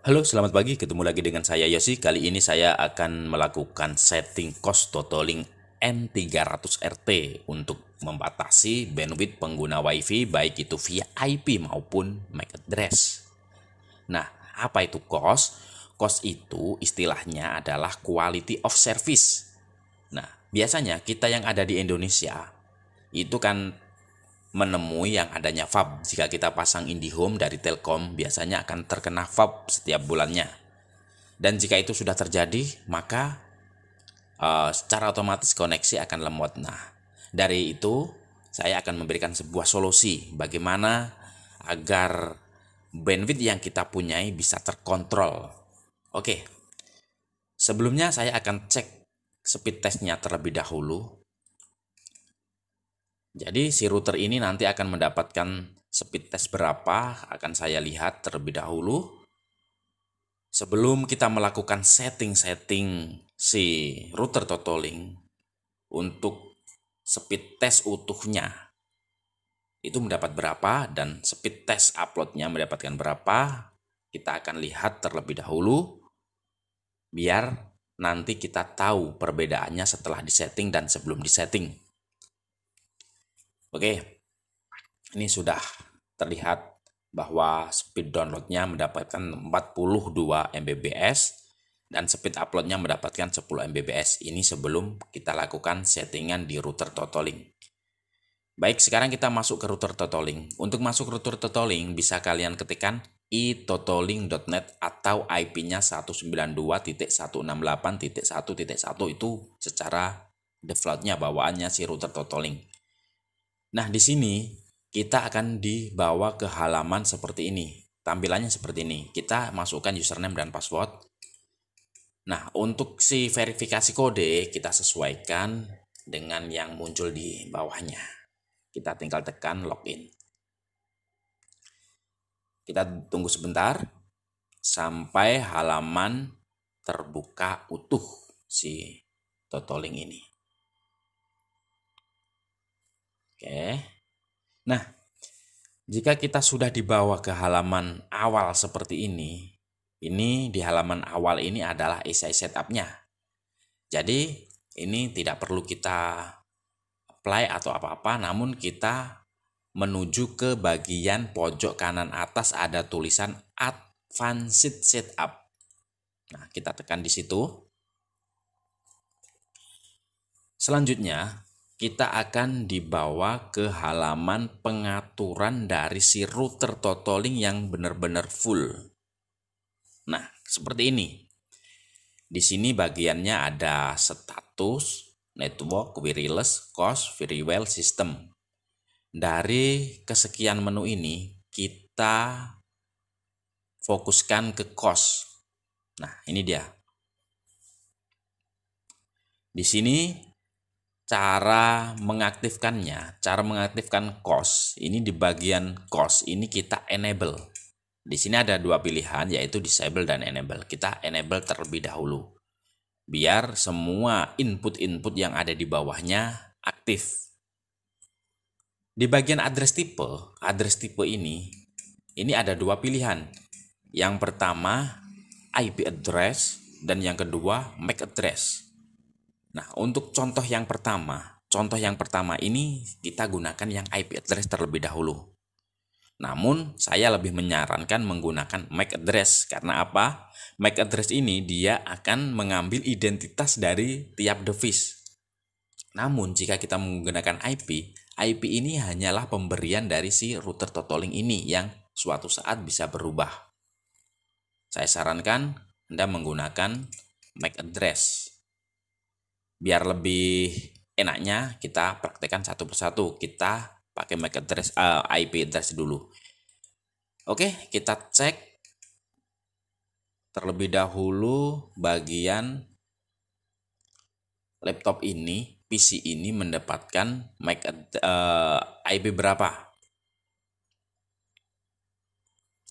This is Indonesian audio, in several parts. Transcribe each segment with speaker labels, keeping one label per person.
Speaker 1: Halo, selamat pagi. Ketemu lagi dengan saya Yosi. Kali ini saya akan melakukan setting cost totaling m 300 rt untuk membatasi bandwidth pengguna WiFi baik itu via IP maupun MAC address. Nah, apa itu cost? Cost itu istilahnya adalah quality of service. Nah, biasanya kita yang ada di Indonesia itu kan menemui yang adanya FAB. Jika kita pasang IndiHome dari Telkom, biasanya akan terkena FAB setiap bulannya. Dan jika itu sudah terjadi, maka uh, secara otomatis koneksi akan lemot. Nah, dari itu saya akan memberikan sebuah solusi bagaimana agar bandwidth yang kita punyai bisa terkontrol. Oke, sebelumnya saya akan cek speed testnya terlebih dahulu jadi si router ini nanti akan mendapatkan speed test berapa akan saya lihat terlebih dahulu. Sebelum kita melakukan setting-setting si router Totolink untuk speed test utuhnya itu mendapat berapa dan speed test uploadnya mendapatkan berapa kita akan lihat terlebih dahulu biar nanti kita tahu perbedaannya setelah disetting dan sebelum disetting. Oke, ini sudah terlihat bahwa speed downloadnya mendapatkan 42 Mbps dan speed uploadnya mendapatkan 10 Mbps. Ini sebelum kita lakukan settingan di router Totolink. Baik, sekarang kita masuk ke router Totolink. Untuk masuk router Totolink, bisa kalian ketikkan itotolink.net atau IP-nya 192.168.1.1 itu secara defaultnya bawaannya si router Totolink. Nah, di sini kita akan dibawa ke halaman seperti ini. Tampilannya seperti ini. Kita masukkan username dan password. Nah, untuk si verifikasi kode kita sesuaikan dengan yang muncul di bawahnya. Kita tinggal tekan login. Kita tunggu sebentar sampai halaman terbuka utuh si Totoling ini. Oke. Nah, jika kita sudah dibawa ke halaman awal seperti ini, ini di halaman awal ini adalah essay setupnya. Jadi ini tidak perlu kita apply atau apa-apa, namun kita menuju ke bagian pojok kanan atas ada tulisan Advanced Setup. Nah, kita tekan di situ. Selanjutnya, kita akan dibawa ke halaman pengaturan dari si router totolink yang benar-benar full. Nah, seperti ini. Di sini bagiannya ada status, network, wireless, cost, very well, system. Dari kesekian menu ini, kita fokuskan ke cost. Nah, ini dia. Di sini cara mengaktifkannya, cara mengaktifkan cost. Ini di bagian cost, ini kita enable. Di sini ada dua pilihan yaitu disable dan enable. Kita enable terlebih dahulu. Biar semua input-input yang ada di bawahnya aktif. Di bagian address tipe, address tipe ini ini ada dua pilihan. Yang pertama IP address dan yang kedua MAC address. Nah, untuk contoh yang pertama, contoh yang pertama ini kita gunakan yang IP address terlebih dahulu. Namun, saya lebih menyarankan menggunakan MAC address karena apa? MAC address ini dia akan mengambil identitas dari tiap device. Namun, jika kita menggunakan IP, IP ini hanyalah pemberian dari si router totolink ini yang suatu saat bisa berubah. Saya sarankan Anda menggunakan MAC address biar lebih enaknya kita praktekkan satu persatu kita pakai MAC address uh, eh, IP address dulu oke kita cek terlebih dahulu bagian laptop ini PC ini mendapatkan MAC uh, eh, IP berapa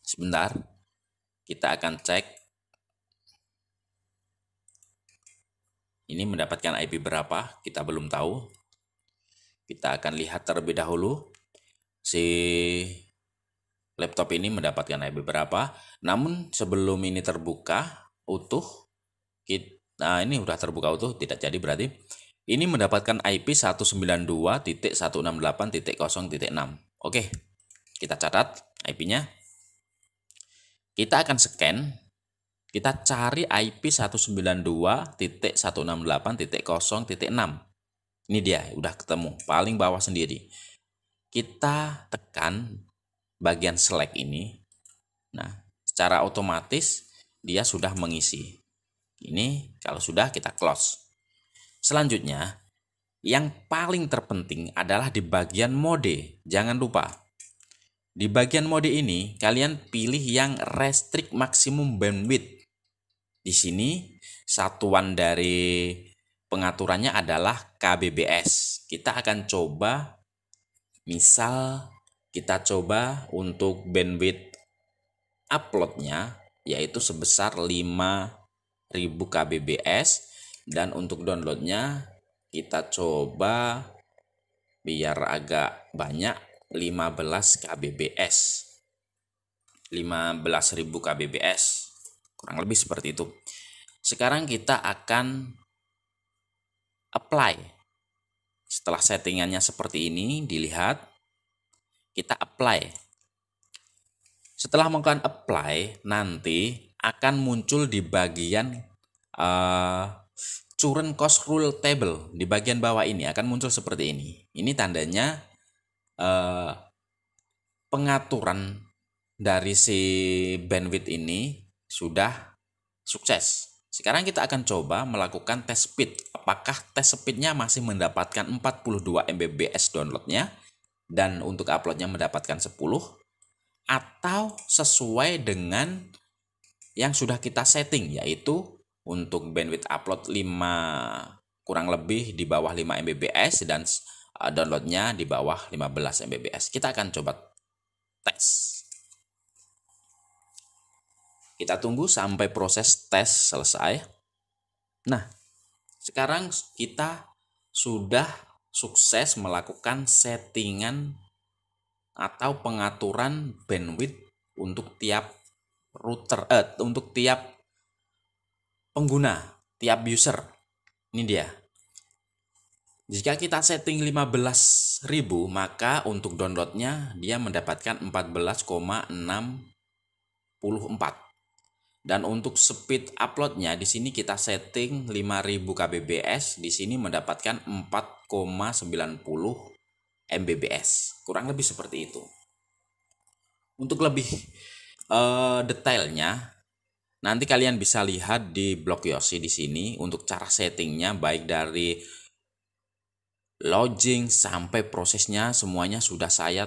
Speaker 1: sebentar kita akan cek Ini mendapatkan IP berapa, kita belum tahu. Kita akan lihat terlebih dahulu si laptop ini mendapatkan IP berapa. Namun sebelum ini terbuka utuh, kita, nah ini sudah terbuka utuh, tidak jadi berarti. Ini mendapatkan IP 192.168.0.6. Oke, kita catat IP-nya. Kita akan scan kita cari IP 192.168.0.6. Ini dia, udah ketemu, paling bawah sendiri. Kita tekan bagian select ini. Nah, secara otomatis dia sudah mengisi. Ini kalau sudah kita close. Selanjutnya, yang paling terpenting adalah di bagian mode. Jangan lupa. Di bagian mode ini, kalian pilih yang restrict maksimum bandwidth di sini satuan dari pengaturannya adalah KBBS. Kita akan coba misal kita coba untuk bandwidth uploadnya yaitu sebesar 5000 KBBS dan untuk downloadnya kita coba biar agak banyak 15 KBBS 15.000 KBBS kurang lebih seperti itu sekarang kita akan apply. Setelah settingannya seperti ini, dilihat, kita apply. Setelah melakukan apply, nanti akan muncul di bagian uh, current cost rule table. Di bagian bawah ini akan muncul seperti ini. Ini tandanya uh, pengaturan dari si bandwidth ini sudah sukses. Sekarang kita akan coba melakukan tes speed. Apakah tes speednya masih mendapatkan 42 Mbps downloadnya dan untuk uploadnya mendapatkan 10 atau sesuai dengan yang sudah kita setting yaitu untuk bandwidth upload 5 kurang lebih di bawah 5 Mbps dan eh, downloadnya di bawah 15 Mbps. Kita akan coba tes. Kita tunggu sampai proses tes selesai. Nah, sekarang kita sudah sukses melakukan settingan atau pengaturan bandwidth untuk tiap router eh, untuk tiap pengguna, tiap user. Ini dia. Jika kita setting 15.000, maka untuk downloadnya dia mendapatkan 14,64 dan untuk speed uploadnya di sini kita setting 5000 kbps, di sini mendapatkan 4,90 mbps. Kurang lebih seperti itu. Untuk lebih uh, detailnya nanti kalian bisa lihat di blog Yosi di sini untuk cara settingnya baik dari lodging sampai prosesnya semuanya sudah saya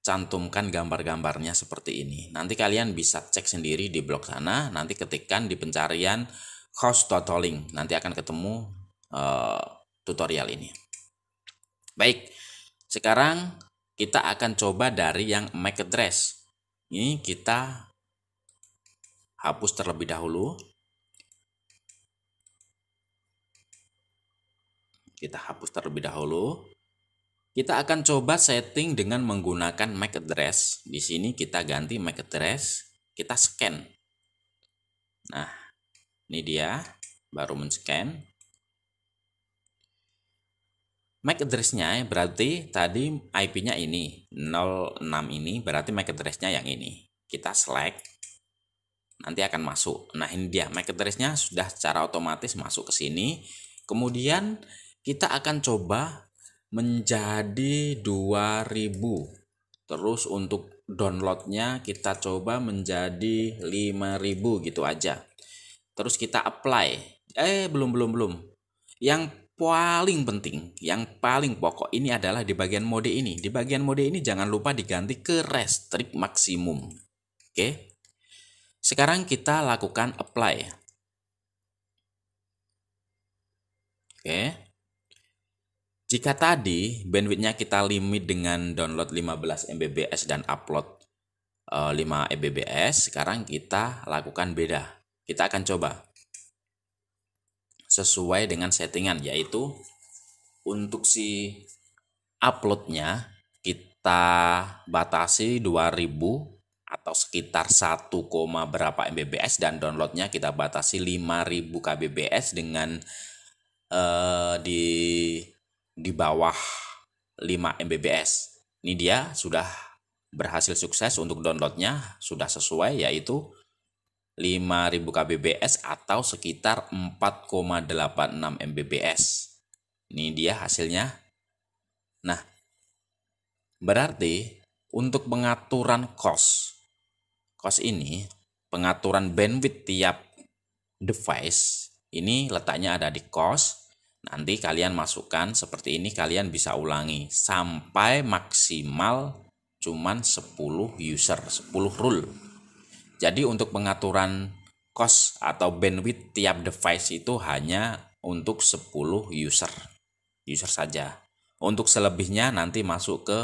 Speaker 1: cantumkan gambar-gambarnya seperti ini. Nanti kalian bisa cek sendiri di blog sana, nanti ketikkan di pencarian house totaling. Nanti akan ketemu uh, tutorial ini. Baik, sekarang kita akan coba dari yang MAC address. Ini kita hapus terlebih dahulu. Kita hapus terlebih dahulu. Kita akan coba setting dengan menggunakan MAC address. Di sini kita ganti MAC address, kita scan. Nah, ini dia, baru men-scan. MAC address-nya berarti tadi IP-nya ini, 06 ini, berarti MAC address-nya yang ini. Kita select, nanti akan masuk. Nah, ini dia, MAC address-nya sudah secara otomatis masuk ke sini. Kemudian kita akan coba menjadi 2000 terus untuk downloadnya kita coba menjadi 5000 gitu aja terus kita apply eh belum belum belum yang paling penting yang paling pokok ini adalah di bagian mode ini di bagian mode ini jangan lupa diganti ke restrict maksimum oke okay? sekarang kita lakukan apply oke okay. Jika tadi bandwidthnya kita limit dengan download 15 Mbps dan upload 5 eh, Mbps, sekarang kita lakukan beda. Kita akan coba sesuai dengan settingan, yaitu untuk si uploadnya kita batasi 2000 atau sekitar 1, berapa Mbps dan downloadnya kita batasi 5000 kbps dengan uh, di di bawah 5 Mbps. Ini dia sudah berhasil sukses untuk downloadnya sudah sesuai yaitu 5000 kbps atau sekitar 4,86 Mbps. Ini dia hasilnya. Nah, berarti untuk pengaturan cost cost ini pengaturan bandwidth tiap device ini letaknya ada di cost Nanti kalian masukkan seperti ini kalian bisa ulangi sampai maksimal cuman 10 user, 10 rule. Jadi untuk pengaturan cost atau bandwidth tiap device itu hanya untuk 10 user. User saja. Untuk selebihnya nanti masuk ke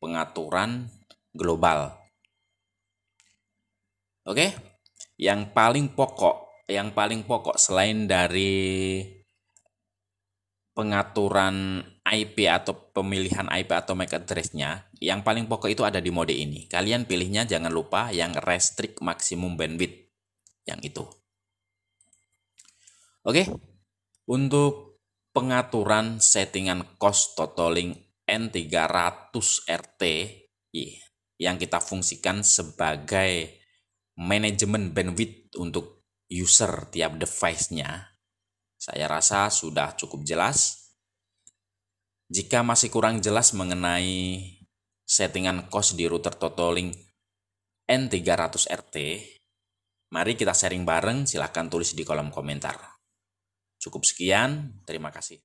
Speaker 1: pengaturan global. Oke. Yang paling pokok, yang paling pokok selain dari pengaturan IP atau pemilihan IP atau MAC address-nya, yang paling pokok itu ada di mode ini. Kalian pilihnya jangan lupa yang restrict maksimum bandwidth, yang itu. Oke, untuk pengaturan settingan cost totaling N300RT yang kita fungsikan sebagai manajemen bandwidth untuk user tiap device-nya saya rasa sudah cukup jelas. Jika masih kurang jelas mengenai settingan cost di router Totolink N300RT, mari kita sharing bareng, silahkan tulis di kolom komentar. Cukup sekian, terima kasih.